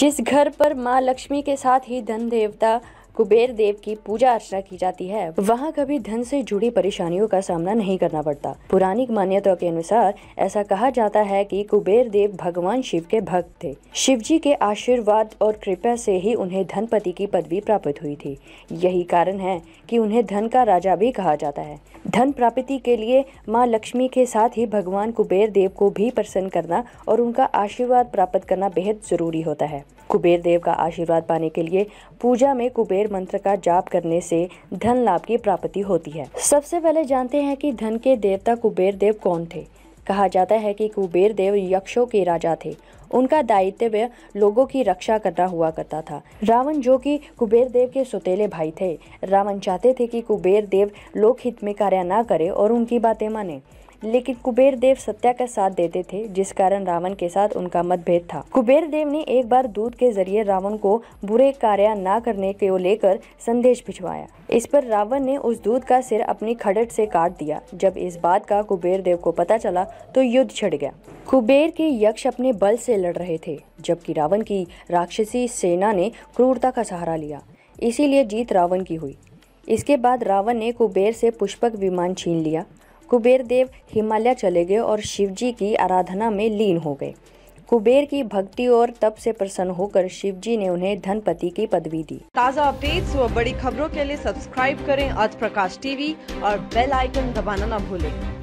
जिस घर पर माँ लक्ष्मी के साथ ही धन देवता कुबेर देव की पूजा अर्चना की जाती है वहाँ कभी धन से जुड़ी परेशानियों का सामना नहीं करना पड़ता पुरानी मान्यता के अनुसार ऐसा कहा जाता है कि कुबेर देव भगवान शिव के भक्त थे शिव जी के आशीर्वाद और कृपा से ही उन्हें धनपति की पदवी प्राप्त हुई थी यही कारण है कि उन्हें धन का राजा भी कहा जाता है धन प्राप्ति के लिए माँ लक्ष्मी के साथ ही भगवान कुबेर देव को भी प्रसन्न करना और उनका आशीर्वाद प्राप्त करना बेहद जरूरी होता है कुबेर देव का आशीर्वाद पाने के लिए पूजा में कुबेर कुबेर मंत्र का जाप करने से धन लाभ की प्राप्ति होती है सबसे पहले जानते हैं कि धन के देवता कुबेर देव कौन थे कहा जाता है कि कुबेर देव यक्षों के राजा थे उनका दायित्व लोगों की रक्षा करना हुआ करता था रावण जो कि कुबेर देव के सुतेले भाई थे रावण चाहते थे कि कुबेर देव लोकहित में कार्य ना करे और उनकी बातें माने लेकिन कुबेर देव सत्या का साथ देते थे जिस कारण रावण के साथ उनका मतभेद था कुबेर देव ने एक बार दूध के जरिए रावण को बुरे कार्य न करने के लेकर संदेश भिजवाया इस पर रावण ने उस दूध का सिर अपनी खड़ट से काट दिया जब इस बात का कुबेर देव को पता चला तो युद्ध छिड़ गया कुबेर के यक्ष अपने बल से लड़ रहे थे जबकि रावण की राक्षसी सेना ने क्रूरता का सहारा लिया इसीलिए जीत रावण की हुई इसके बाद रावण ने कुबेर से पुष्पक विमान छीन लिया कुबेर देव हिमालय चले गए और शिव जी की आराधना में लीन हो गए कुबेर की भक्ति और तप से प्रसन्न होकर शिव जी ने उन्हें धनपति की पदवी दी ताज़ा अपडेट्स व बड़ी खबरों के लिए सब्सक्राइब करें आज प्रकाश टीवी और बेल आइकन दबाना न भूलें।